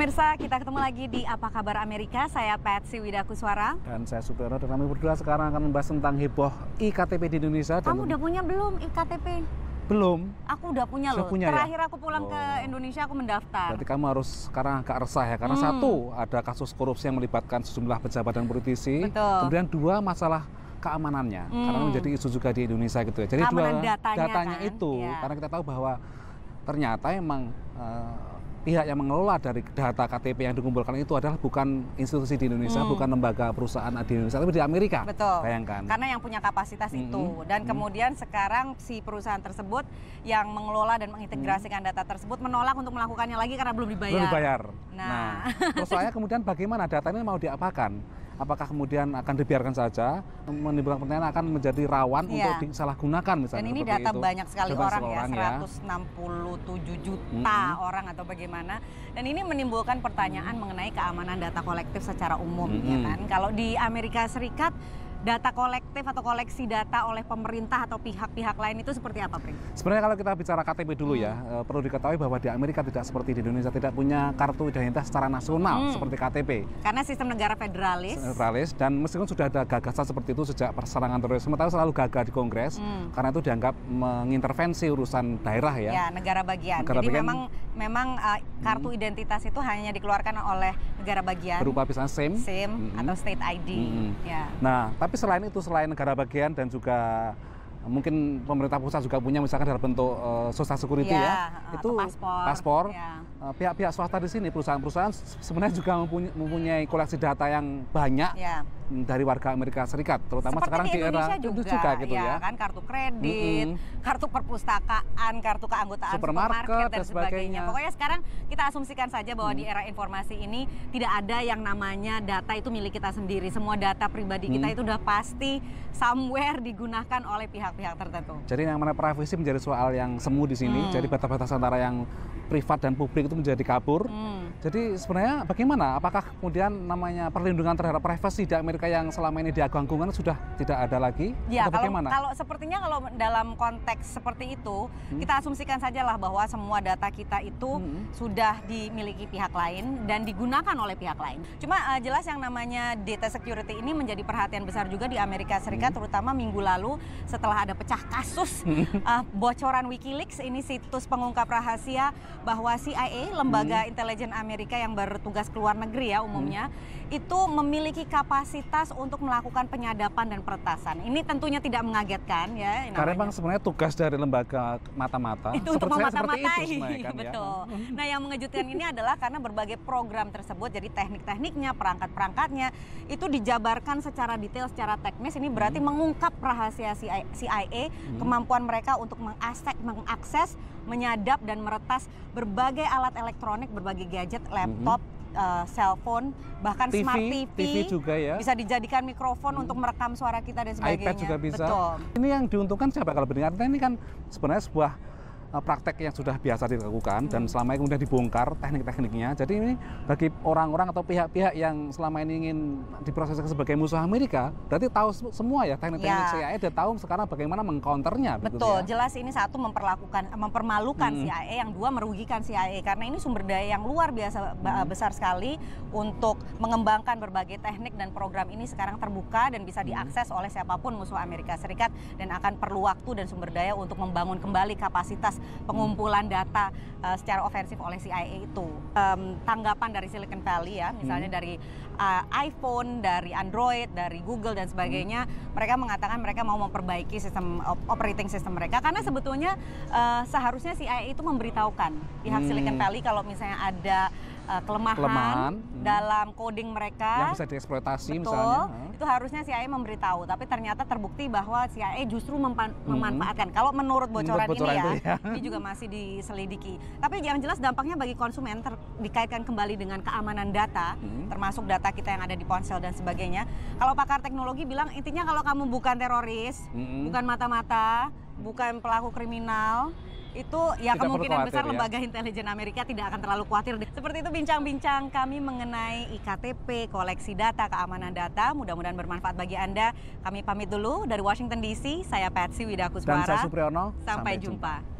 Pemirsa, kita ketemu lagi di Apa Kabar Amerika. Saya Patsy Widakuswara. Dan saya Suparno. Dan kami berdua sekarang akan membahas tentang heboh IKTP di Indonesia. Dan Kamu udah punya belum IKTP? Belum. Aku udah punya Sudah loh. Punya, ya? Terakhir ya? aku pulang oh. ke Indonesia aku mendaftar. Berarti kamu harus sekarang agak resah ya karena hmm. satu ada kasus korupsi yang melibatkan sejumlah pejabat dan politisi. Betul. Kemudian dua masalah keamanannya hmm. karena menjadi isu juga di Indonesia gitu ya. Jadi Keamanan dua datanya, datanya kan? itu ya. karena kita tahu bahwa ternyata emang uh, pihak yang mengelola dari data KTP yang dikumpulkan itu adalah bukan institusi di Indonesia, hmm. bukan lembaga perusahaan di Indonesia, tapi di Amerika. Betul. Bayangkan. Karena yang punya kapasitas hmm. itu dan hmm. kemudian sekarang si perusahaan tersebut yang mengelola dan mengintegrasikan hmm. data tersebut menolak untuk melakukannya lagi karena belum dibayar. Belum dibayar. Nah, nah terus saya kemudian bagaimana data ini mau diapakan? apakah kemudian akan dibiarkan saja menimbulkan pertanyaan akan menjadi rawan ya. untuk disalahgunakan misalnya. Dan ini data itu. banyak sekali data orang, orang ya, 167 ya. juta mm -hmm. orang atau bagaimana. Dan ini menimbulkan pertanyaan mengenai keamanan data kolektif secara umum -hmm. ya kan. Kalau di Amerika Serikat data kolektif atau koleksi data oleh pemerintah atau pihak-pihak lain itu seperti apa, Pring? Sebenarnya kalau kita bicara KTP dulu ya, hmm. eh, perlu diketahui bahwa di Amerika tidak seperti di Indonesia tidak punya kartu identitas secara nasional hmm. seperti KTP. Karena sistem negara federalis. Federalis dan meskipun sudah ada gagasan seperti itu sejak perserangan terorisme, tapi selalu gagal di Kongres hmm. karena itu dianggap mengintervensi urusan daerah ya. Ya, negara bagian. Negara Jadi bagian, memang memang uh, kartu hmm. identitas itu hanya dikeluarkan oleh negara bagian. Berupa misalnya SIM, SIM hmm. atau state ID. Hmm. Ya. Nah, tapi tapi selain itu, selain negara bagian dan juga mungkin pemerintah pusat juga punya misalkan dalam bentuk uh, social security ya, ya itu paspor, paspor ya. uh, pihak-pihak swasta di sini perusahaan-perusahaan sebenarnya juga mempunyai, mempunyai koleksi data yang banyak ya dari warga Amerika Serikat, terutama Seperti sekarang di, di era juga, juga gitu ya, ya. kan kartu kredit, mm -hmm. kartu perpustakaan, kartu keanggotaan supermarket, supermarket dan, dan sebagainya. sebagainya. Pokoknya sekarang kita asumsikan saja bahwa mm. di era informasi ini tidak ada yang namanya data itu milik kita sendiri. Semua data pribadi kita mm. itu sudah pasti somewhere digunakan oleh pihak-pihak tertentu. Jadi yang mana privasi menjadi soal yang semu di sini. Mm. Jadi batas-batas antara yang privat dan publik itu menjadi kabur. Mm. Jadi sebenarnya bagaimana? Apakah kemudian namanya perlindungan terhadap privasi di Amerika ketika yang selama ini diagungkan sudah tidak ada lagi? Ya, atau bagaimana? kalau sepertinya kalau dalam konteks seperti itu, hmm. kita asumsikan sajalah bahwa semua data kita itu hmm. sudah dimiliki pihak lain dan digunakan oleh pihak lain. Cuma uh, jelas yang namanya data security ini menjadi perhatian besar juga di Amerika Serikat, hmm. terutama minggu lalu setelah ada pecah kasus uh, bocoran WikiLeaks ini situs pengungkap rahasia bahwa CIA, lembaga hmm. intelijen Amerika yang bertugas ke luar negeri ya umumnya, hmm. itu memiliki kapasitas otoritas untuk melakukan penyadapan dan peretasan. Ini tentunya tidak mengagetkan ya. Namanya. Karena memang sebenarnya tugas dari lembaga mata-mata itu untuk memata-matai. Iya, kan, ya. Betul. Ya. Nah, yang mengejutkan ini adalah karena berbagai program tersebut jadi teknik-tekniknya, perangkat-perangkatnya itu dijabarkan secara detail secara teknis ini berarti hmm. mengungkap rahasia CIA, hmm. kemampuan mereka untuk mengasek, mengakses, menyadap dan meretas berbagai alat elektronik, berbagai gadget, laptop, hmm uh, cell phone, bahkan TV, smart TV, TV juga ya. Bisa dijadikan mikrofon hmm. untuk merekam suara kita dan sebagainya. iPad juga bisa. Betul. Ini yang diuntungkan siapa kalau berdengar? ini kan sebenarnya sebuah Eh, praktek yang sudah biasa dilakukan hmm. dan selama ini kemudian dibongkar teknik-tekniknya. Jadi ini bagi orang-orang atau pihak-pihak yang selama ini ingin diproses sebagai musuh Amerika, berarti tahu semua ya teknik-teknik ya. CIA dan tahu sekarang bagaimana mengcounternya. Betul, ya. jelas ini satu memperlakukan, mempermalukan hmm. CIA, yang dua merugikan CIA karena ini sumber daya yang luar biasa hmm. besar sekali untuk mengembangkan berbagai teknik dan program ini sekarang terbuka dan bisa hmm. diakses hmm. oleh siapapun musuh Amerika Serikat dan akan perlu waktu dan sumber daya untuk membangun kembali kapasitas pengumpulan data uh, secara ofensif oleh CIA itu. Um, tanggapan dari Silicon Valley ya, misalnya hmm. dari uh, iPhone, dari Android, dari Google dan sebagainya, hmm. mereka mengatakan mereka mau memperbaiki sistem operating system mereka karena sebetulnya uh, seharusnya CIA itu memberitahukan pihak hmm. Silicon Valley kalau misalnya ada uh, kelemahan, kelemahan hmm. dalam coding mereka yang bisa dieksploitasi Betul, misalnya itu harusnya CIA memberitahu tapi ternyata terbukti bahwa CIA justru mempan- hmm. memanfaatkan kalau menurut bocoran, menurut bocoran ini ya, ya ini juga masih diselidiki tapi yang jelas dampaknya bagi konsumen ter- dikaitkan kembali dengan keamanan data hmm. termasuk data kita yang ada di ponsel dan sebagainya kalau pakar teknologi bilang intinya kalau kamu bukan teroris hmm. bukan mata-mata bukan pelaku kriminal itu ya tidak kemungkinan besar ya. lembaga intelijen Amerika tidak akan terlalu khawatir. Seperti itu bincang-bincang kami mengenai IKTP, koleksi data, keamanan data. Mudah-mudahan bermanfaat bagi Anda. Kami pamit dulu dari Washington DC. Saya Patsy Widakuswara. Dan saya Supriyono. Sampai, Sampai jumpa. jumpa.